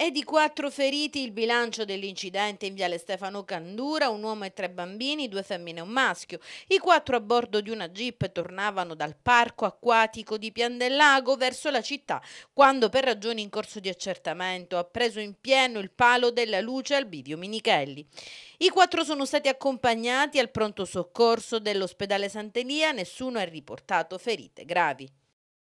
È di quattro feriti il bilancio dell'incidente in viale Stefano Candura, un uomo e tre bambini, due femmine e un maschio. I quattro a bordo di una jeep tornavano dal parco acquatico di Pian del Lago verso la città, quando per ragioni in corso di accertamento ha preso in pieno il palo della luce al bivio Minichelli. I quattro sono stati accompagnati al pronto soccorso dell'ospedale Sant'Elia, nessuno ha riportato ferite gravi.